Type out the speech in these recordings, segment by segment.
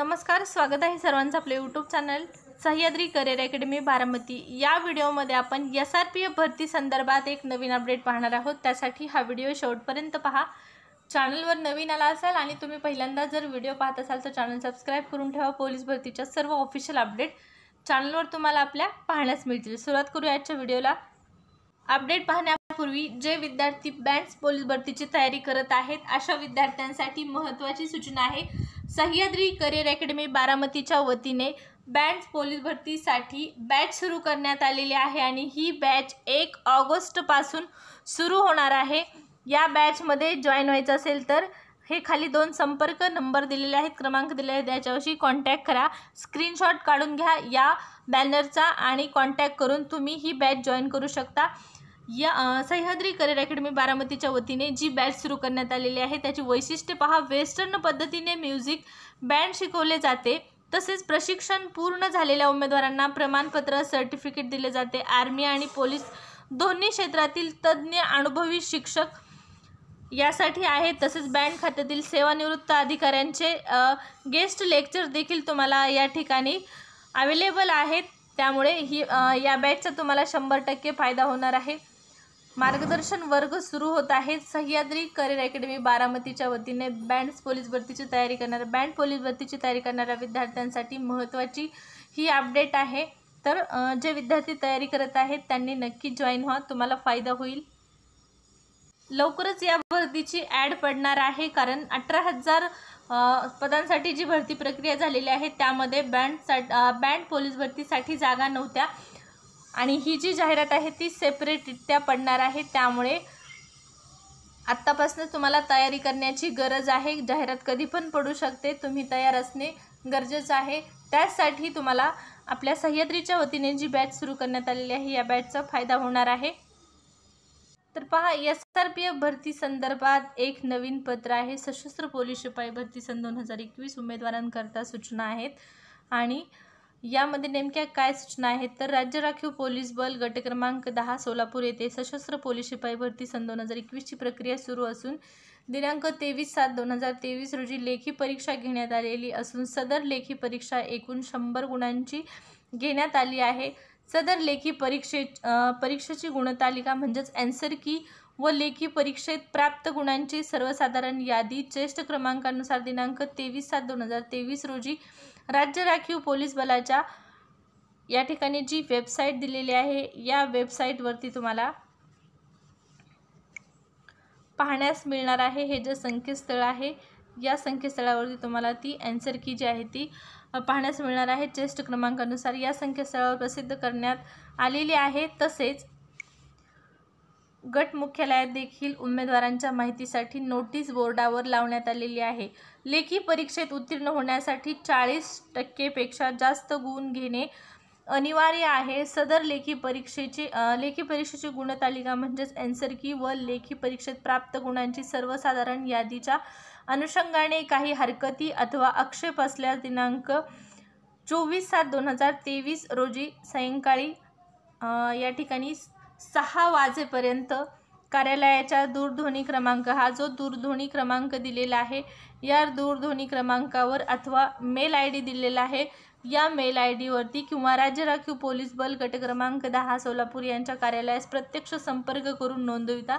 नमस्कार स्वागत आहे सर्वांचं आपलं YouTube channel Sahyadri career academy Baramati या व्हिडिओमध्ये आपण एस आर पी भरती संदर्भात एक नवीन अपडेट पाहणार आहोत त्यासाठी हा व्हिडिओ शेवटपर्यंत पहा चॅनलवर नवीन आला असाल आणि तुम्ही पहिल्यांदा जर व्हिडिओ पाहत असाल तर चॅनल सबस्क्राईब करून ठेवा पोलीस भरतीच्या सर्व ऑफिशियल अपडेट चॅनलवर तुम्हाला आपल्या पाहण्यास मिळतील सुरुवात करूया आजच्या व्हिडिओला अपडेट पाहण्यापूर्वी जे विद्यार्थी बँड्स पोलीस भरतीची तयारी करत आहेत अशा विद्यार्थ्यांसाठी महत्त्वाची सूचना आहे सह्याद्री करिअर अकॅडमी बारामतीच्या वतीने बँड्स पोलीस भरतीसाठी बॅच सुरू करण्यात आलेली आहे आणि ही बॅच एक ऑगस्टपासून सुरू होणार आहे या बॅचमध्ये जॉईन व्हायचं असेल तर हे खाली दोन संपर्क नंबर दिलेले आहेत क्रमांक दिले आहेत याच्यावरशी कॉन्टॅक्ट करा स्क्रीनशॉट काढून घ्या या बॅनरचा आणि कॉन्टॅक्ट करून तुम्ही ही बॅच जॉईन करू शकता या सह्याद्री करिअर अकॅडमी बारामतीच्या वतीने जी बॅच सुरू करण्यात आलेली आहे त्याची वैशिष्ट्य पहा वेस्टर्न पद्धतीने म्युझिक बँड शिकवले जाते तसेच प्रशिक्षण पूर्ण झालेल्या उमेदवारांना प्रमाणपत्र सर्टिफिकेट दिले जाते आर्मी आणि पोलीस दोन्ही क्षेत्रातील तज्ज्ञ अनुभवी शिक्षक यासाठी आहे तसेच बँक खात्यातील सेवानिवृत्त अधिकाऱ्यांचे गेस्ट लेक्चर देखील तुम्हाला या ठिकाणी अवेलेबल आहेत त्यामुळे ही या बॅचचा तुम्हाला शंभर टक्के फायदा होणार आहे मार्गदर्शन वर्ग सुरू होत आहे सह्याद्री करिअर अकॅडमी बारामतीच्या वतीने बँड पोलीस भरतीची तयारी करणाऱ्या बँड पोलीस भरतीची तयारी करणाऱ्या विद्यार्थ्यांसाठी महत्त्वाची ही अपडेट आहे तर जे विद्यार्थी तयारी करत आहेत त्यांनी नक्की जॉईन व्हा तुम्हाला फायदा होईल लवकरच या भरतीची ॲड पडणार आहे कारण अठरा हजार पदांसाठी जी भरती प्रक्रिया झालेली आहे त्यामध्ये बँड बँड पोलीस भरतीसाठी जागा नव्हत्या आणि ही जी जाहिरात आहे ती सेपरेटरित्या पडणार आहे त्यामुळे आत्तापासूनच तुम्हाला तयारी करण्याची गरज आहे जाहिरात कधी पण पडू शकते तुम्ही तयार असणे गरजेचं आहे त्यासाठी तुम्हाला आपल्या सह्याद्रीच्या वतीने जी बॅच सुरू करण्यात आलेली आहे या बॅचचा फायदा होणार आहे तर पहा एस आर पी एफ भरती संदर्भात एक नवीन पत्र आहे सशस्त्र पोलीस शिपाई भरती सन दोन हजार एकवीस उमेदवारांकरता सूचना आहेत आणि यामध्ये नेमक्या काय सूचना आहेत तर राज्य राखीव पोलीस बल गट क्रमांक दहा सोलापूर येथे सशस्त्र पोलीस शिपाई भरती सन दोन हजार एकवीसची प्रक्रिया सुरू असून दिनांक तेवीस सात दोन हजार तेवीस रोजी लेखी परीक्षा घेण्यात आलेली असून सदर लेखी परीक्षा एकूण शंभर गुणांची घेण्यात आली आहे सदर लेखी परीक्षे परीक्षेची गुणतालिका म्हणजेच अँसर की व लेखी परीक्षेत प्राप्त गुणांची सर्वसाधारण यादी ज्येष्ठ क्रमांकानुसार दिनांक तेवीस सात दोन हजार तेवीस रोजी राज्य राखीव पोलीस बलाच्या या ठिकाणी जी वेबसाईट दिलेली आहे या वेबसाईटवरती तुम्हाला पाहण्यास मिळणार आहे हे जे संकेतस्थळ आहे या संकेतस्थळावरती तुम्हाला ती अँसर की जी आहे ती पाहण्यास मिळणार आहे चेस्ट क्रमांकानुसार या संकेतस्थळावर प्रसिद्ध करण्यात आलेली आहे तसेच गट मुख्यालयात देखील उमेदवारांच्या माहितीसाठी नोटीस बोर्डावर लावण्यात आलेली आहे लेखी परीक्षेत उत्तीर्ण होण्यासाठी चाळीस टक्केपेक्षा जास्त गुण घेणे अनिवार्य आहे सदर लेखी परीक्षेची लेखी परीक्षेची गुणतालिका म्हणजेच एन्सर की व लेखी परीक्षेत प्राप्त गुणांची सर्वसाधारण यादीच्या अनुषंगाने काही हरकती अथवा आक्षेप असल्यास दिनांक चोवीस सात दोन हजार तेवीस रोजी सायंकाळी या ठिकाणी सहा वाजेपर्यंत कार्यालयाच्या दूरध्वनी क्रमांक हा जो दूरध्वनी क्रमांक दिलेला आहे या दूरध्वनी क्रमांकावर अथवा मेल आय डी दिलेला आहे या मेल आय डीवरती किंवा राज्य राखीव पोलीस बल गट क्रमांक दहा सोलापूर यांच्या कार्यालयास प्रत्यक्ष संपर्क करून नोंदविता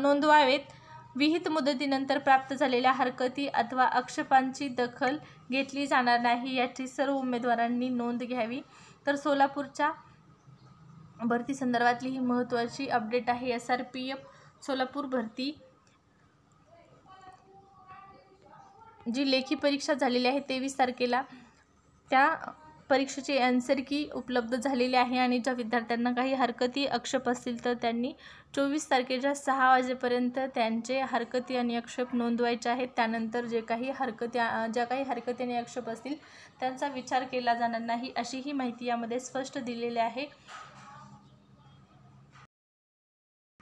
नोंदवावेत विहित मुदतीनंतर प्राप्त झालेल्या हरकती अथवा आक्षेपांची दखल घेतली जाणार नाही याची सर्व उमेदवारांनी नोंद घ्यावी तर सोलापूरच्या भरती संदर्भातली ही महत्त्वाची अपडेट आहे S R P F Solapur भरती जी लेखी परीक्षा झालेली आहे तेवीस तारखेला त्या परीक्षेचे अँसर की उपलब्ध झालेली आहे आणि ज्या विद्यार्थ्यांना काही हरकती अक्षेप असतील तर त्यांनी चोवीस तारखेच्या सहा वाजेपर्यंत त्यांचे हरकती आणि आक्षेप नोंदवायचे आहेत त्यानंतर जे काही हरकती ज्या काही हरकती आणि आक्षेप असतील त्यांचा विचार केला जाणार नाही अशीही माहिती यामध्ये स्पष्ट दिलेली आहे